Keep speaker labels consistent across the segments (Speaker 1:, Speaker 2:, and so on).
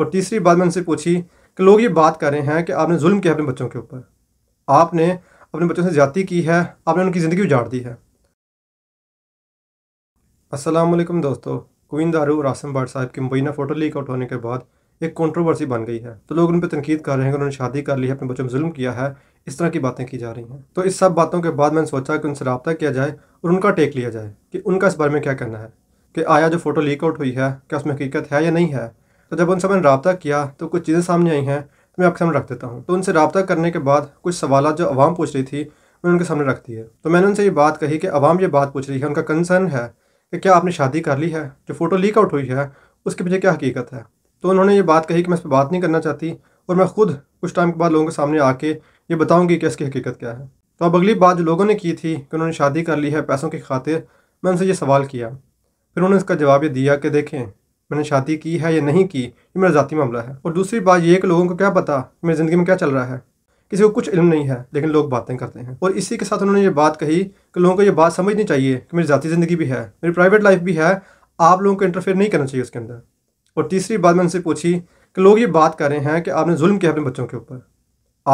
Speaker 1: और तीसरी बात मैंने उनसे पूछी कि लोग ये बात कर रहे हैं कि आपने जुल्म किया अपने बच्चों के ऊपर आपने अपने बच्चों से ज़्यादा की है आपने उनकी ज़िंदगी उजाड़ दी है असलम दोस्तों कुइन दारू और आसम भाट साहब की मुबैना फ़ोटो लीक आउट होने के बाद एक कंट्रोवर्सी बन गई है तो लोग उन पर तनकीद कर रहे हैं कि उन्होंने शादी कर ली है अपने बच्चों में जुल्म किया है इस तरह की बातें की जा रही हैं तो इस सब बातों के बाद मैंने सोचा कि उनसे रबता किया जाए और उनका टेक लिया जाए कि उनका इस बारे में क्या करना है कि आया जो फ़ोटो लीक आउट हुई है क्या उसमें हकीकत है या नहीं है तो जब उनसे मैंने रबता किया तो कुछ चीज़ें सामने आई हैं तो मैं आपके सामने रख देता हूँ तो उनसे रबता करने के बाद कुछ सवाल जो आवाम पूछ रही थी मैंने उनके सामने रख है तो मैंने उनसे ये बात कही कि अवाम ये बात पूछ रही है उनका कंसर्न है कि क्या आपने शादी कर ली है जो फ़ोटो लीक आउट हुई है उसके पीछे क्या हकीकत है तो उन्होंने ये बात कही कि मैं इस पर बात नहीं करना चाहती और मैं खुद कुछ टाइम के बाद लोगों के सामने आके ये बताऊँगी कि इसकी हकीकत क्या है तो अब अगली बात जो लोगों ने की थी कि उन्होंने शादी कर ली है पैसों की खातिर मैं उनसे ये सवाल किया फिर उन्होंने इसका जवाब ये दिया कि देखें मैंने शादी की है या नहीं की ये मेरा ज़ाती मामला है और दूसरी बात ये कि लोगों को क्या पता मेरी ज़िंदगी में क्या चल रहा है किसी को कुछ इल्म नहीं है लेकिन लोग बातें करते हैं और इसी के साथ उन्होंने ये बात कही कि लोगों को ये बात समझनी चाहिए कि मेरी ज़ाती ज़िंदगी भी है मेरी प्राइवेट लाइफ भी है आप लोगों को इंटरफेयर नहीं करना चाहिए उसके अंदर और तीसरी बात मैंने उनसे पूछी कि लोग ये बात कर रहे हैं कि आपने जुल्म किया अपने बच्चों के ऊपर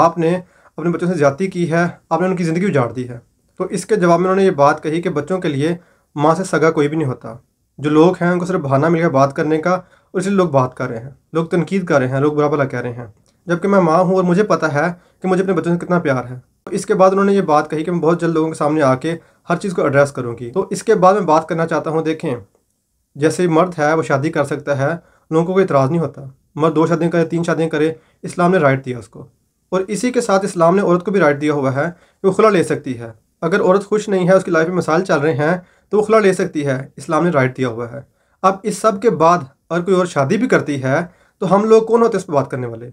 Speaker 1: आपने अपने बच्चों से ज़्यादा की है आपने उनकी ज़िंदगी उजाड़ दी है तो इसके जवाब में उन्होंने ये बात कही कि बच्चों के लिए माँ से सगा कोई भी नहीं होता जो लोग हैं उनको सिर्फ बहाना मिल गया बात करने का और इसलिए लोग बात कर रहे हैं लोग तनकीद कर रहे हैं लोग बुरा भला कह रहे हैं जबकि मैं माँ हूँ और मुझे पता है कि मुझे अपने बच्चों से कितना प्यार है तो इसके बाद उन्होंने ये बात कही कि मैं बहुत जल्द लोगों के सामने आके हर चीज़ को एड्रेस करूँगी तो इसके बाद मैं बात करना चाहता हूँ देखें जैसे मर्द है वो शादी कर सकता है लोगों को कोई इतराज़ नहीं होता मर्द दो शादियाँ करे तीन शादियाँ करे इस्लाम ने राइट दिया उसको और इसी के साथ इस्लाम ने औरत को भी राइट दिया हुआ है कि वो खुला ले सकती है अगर औरत खुश नहीं है उसकी लाइफ में मिसाल चल रहे हैं तो वो खुला ले सकती है इस्लाम ने राइट दिया हुआ है अब इस सब के बाद अगर कोई और शादी भी करती है तो हम लोग कौन होते इस पर बात करने वाले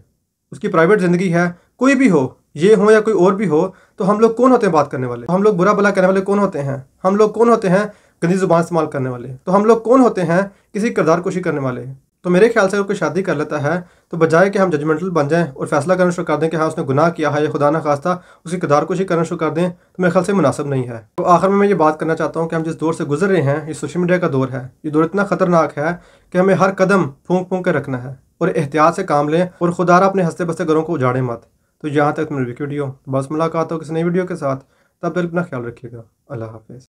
Speaker 1: उसकी प्राइवेट ज़िंदगी है कोई भी हो ये हो या कोई और भी हो तो हम लोग कौन होते हैं बात करने वाले हम लोग बुरा भला कहने वाले कौन होते हैं हम लोग कौन होते हैं गंदी ज़ुबान इस्तेमाल करने वाले तो हम लोग कौन होते हैं किसी किरदार कोशी करने वाले तो मेरे ख्याल से अगर कोई शादी कर लेता है तो बजाय कि हम जजमेंटल बन जाएं और फैसला करना शुरू कर दें कि हाँ उसने गुनाह किया है या खुदा ना खास्ता उसकी ही करना शुरू कर दें तो मेरे ख्याल से मुनासब नहीं है तो आखिर में मैं ये बात करना चाहता हूँ कि हम जिस दौर से गुजर रहे हैं ये सोशल मीडिया का दौर है ये दौर इतना ख़तरनाक है कि हमें हर कदम फूंक फूंक कर रखना है और एहतियात से काम लें और ख़ुदा अपने हंसते बसते घरों को उजाड़े मत तो यहाँ तक मेरी वीडियो बस मुलाकात हो किसी नई वीडियो के साथ तब तक अपना ख्याल रखिएगा अल्लाह हाफिज़